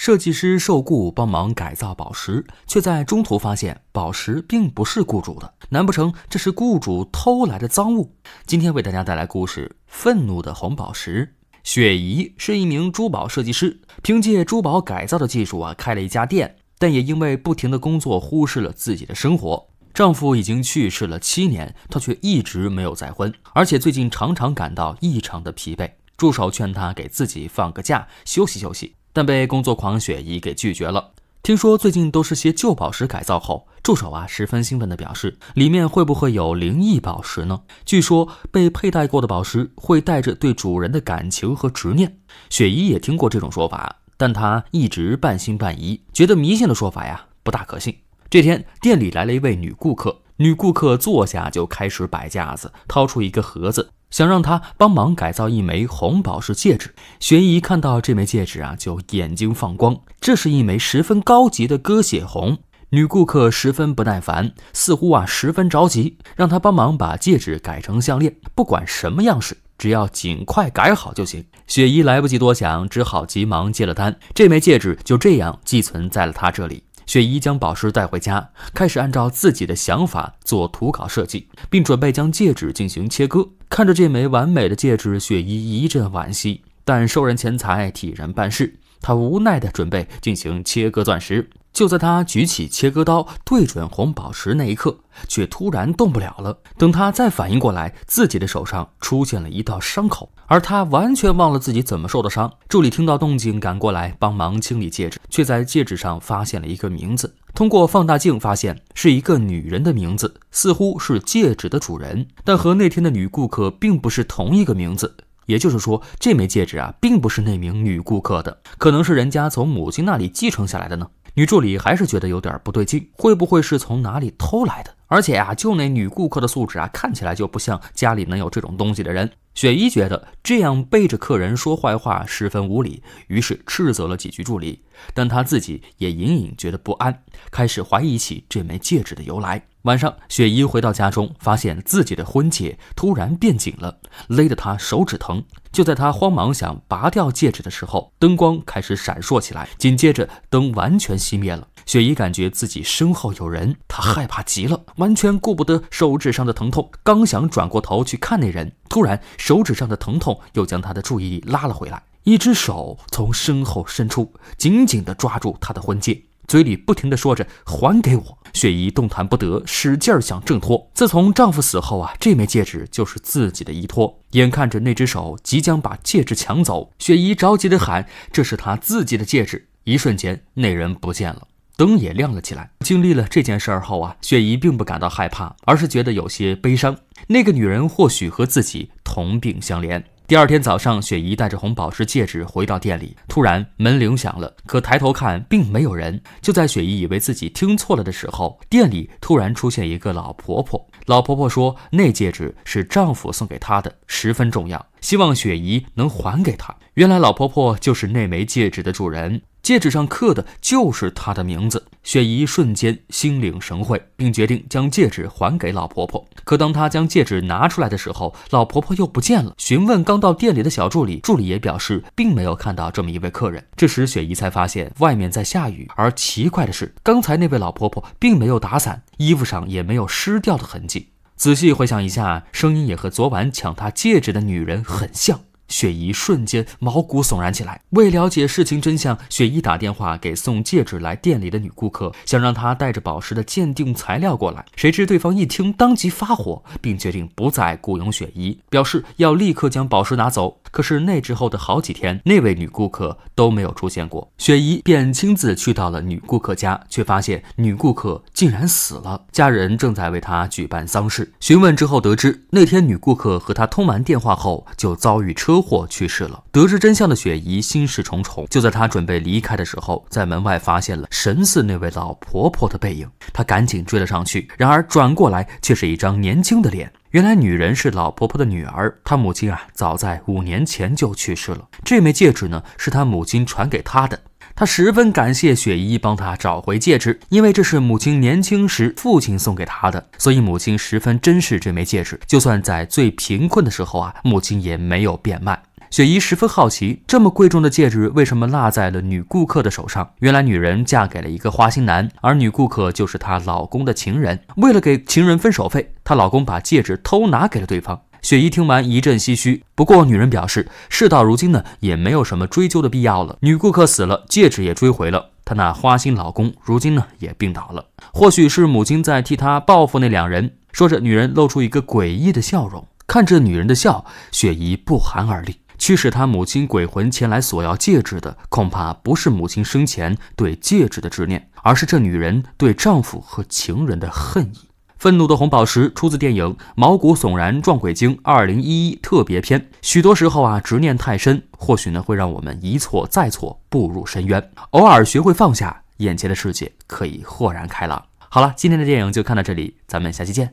设计师受雇帮忙改造宝石，却在中途发现宝石并不是雇主的。难不成这是雇主偷来的赃物？今天为大家带来故事《愤怒的红宝石》。雪姨是一名珠宝设计师，凭借珠宝改造的技术啊，开了一家店。但也因为不停的工作，忽视了自己的生活。丈夫已经去世了七年，她却一直没有再婚。而且最近常常感到异常的疲惫。助手劝她给自己放个假，休息休息。但被工作狂雪姨给拒绝了。听说最近都是些旧宝石改造后，助手啊十分兴奋地表示：“里面会不会有灵异宝石呢？”据说被佩戴过的宝石会带着对主人的感情和执念。雪姨也听过这种说法，但她一直半信半疑，觉得迷信的说法呀不大可信。这天店里来了一位女顾客，女顾客坐下就开始摆架子，掏出一个盒子。想让他帮忙改造一枚红宝石戒指，雪姨看到这枚戒指啊，就眼睛放光。这是一枚十分高级的鸽血红。女顾客十分不耐烦，似乎啊十分着急，让他帮忙把戒指改成项链，不管什么样式，只要尽快改好就行。雪姨来不及多想，只好急忙接了单。这枚戒指就这样寄存在了她这里。雪姨将宝石带回家，开始按照自己的想法做图稿设计，并准备将戒指进行切割。看着这枚完美的戒指，雪姨一阵惋惜。但收人钱财，替人办事，她无奈地准备进行切割钻石。就在他举起切割刀对准红宝石那一刻，却突然动不了了。等他再反应过来，自己的手上出现了一道伤口，而他完全忘了自己怎么受的伤。助理听到动静赶过来帮忙清理戒指，却在戒指上发现了一个名字。通过放大镜发现是一个女人的名字，似乎是戒指的主人，但和那天的女顾客并不是同一个名字。也就是说，这枚戒指啊，并不是那名女顾客的，可能是人家从母亲那里继承下来的呢。女助理还是觉得有点不对劲，会不会是从哪里偷来的？而且啊，就那女顾客的素质啊，看起来就不像家里能有这种东西的人。雪姨觉得这样背着客人说坏话十分无礼，于是斥责了几句助理，但她自己也隐隐觉得不安，开始怀疑起这枚戒指的由来。晚上，雪姨回到家中，发现自己的婚戒突然变紧了，勒得她手指疼。就在她慌忙想拔掉戒指的时候，灯光开始闪烁起来，紧接着灯完全熄灭了。雪姨感觉自己身后有人，她害怕极了，完全顾不得手指上的疼痛，刚想转过头去看那人，突然手指上的疼痛又将她的注意力拉了回来。一只手从身后伸出，紧紧地抓住她的婚戒，嘴里不停的说着：“还给我。”雪姨动弹不得，使劲儿想挣脱。自从丈夫死后啊，这枚戒指就是自己的依托。眼看着那只手即将把戒指抢走，雪姨着急的喊：“这是她自己的戒指！”一瞬间，那人不见了，灯也亮了起来。经历了这件事儿后啊，雪姨并不感到害怕，而是觉得有些悲伤。那个女人或许和自己同病相怜。第二天早上，雪姨带着红宝石戒指回到店里，突然门铃响了。可抬头看，并没有人。就在雪姨以为自己听错了的时候，店里突然出现一个老婆婆。老婆婆说：“那戒指是丈夫送给她的，十分重要，希望雪姨能还给她。”原来，老婆婆就是那枚戒指的主人。戒指上刻的就是她的名字，雪姨瞬间心领神会，并决定将戒指还给老婆婆。可当她将戒指拿出来的时候，老婆婆又不见了。询问刚到店里的小助理，助理也表示并没有看到这么一位客人。这时，雪姨才发现外面在下雨，而奇怪的是，刚才那位老婆婆并没有打伞，衣服上也没有湿掉的痕迹。仔细回想一下，声音也和昨晚抢她戒指的女人很像。雪姨瞬间毛骨悚然起来。为了解事情真相，雪姨打电话给送戒指来店里的女顾客，想让她带着宝石的鉴定材料过来。谁知对方一听，当即发火，并决定不再雇佣雪姨，表示要立刻将宝石拿走。可是那之后的好几天，那位女顾客都没有出现过。雪姨便亲自去到了女顾客家，却发现女顾客竟然死了，家人正在为她举办丧事。询问之后得知，那天女顾客和她通完电话后，就遭遇车。火去世了。得知真相的雪姨心事重重。就在她准备离开的时候，在门外发现了神似那位老婆婆的背影。她赶紧追了上去，然而转过来却是一张年轻的脸。原来女人是老婆婆的女儿。她母亲啊，早在五年前就去世了。这枚戒指呢，是她母亲传给她的。他十分感谢雪姨帮他找回戒指，因为这是母亲年轻时父亲送给他的，所以母亲十分珍视这枚戒指。就算在最贫困的时候啊，母亲也没有变卖。雪姨十分好奇，这么贵重的戒指为什么落在了女顾客的手上？原来女人嫁给了一个花心男，而女顾客就是她老公的情人。为了给情人分手费，她老公把戒指偷拿给了对方。雪姨听完一阵唏嘘，不过女人表示，事到如今呢，也没有什么追究的必要了。女顾客死了，戒指也追回了，她那花心老公如今呢也病倒了。或许是母亲在替她报复那两人。说着，女人露出一个诡异的笑容。看着女人的笑，雪姨不寒而栗。驱使她母亲鬼魂前来索要戒指的，恐怕不是母亲生前对戒指的执念，而是这女人对丈夫和情人的恨意。愤怒的红宝石出自电影《毛骨悚然撞鬼经》二零一一特别篇。许多时候啊，执念太深，或许呢会让我们一错再错，步入深渊。偶尔学会放下，眼前的世界可以豁然开朗。好了，今天的电影就看到这里，咱们下期见。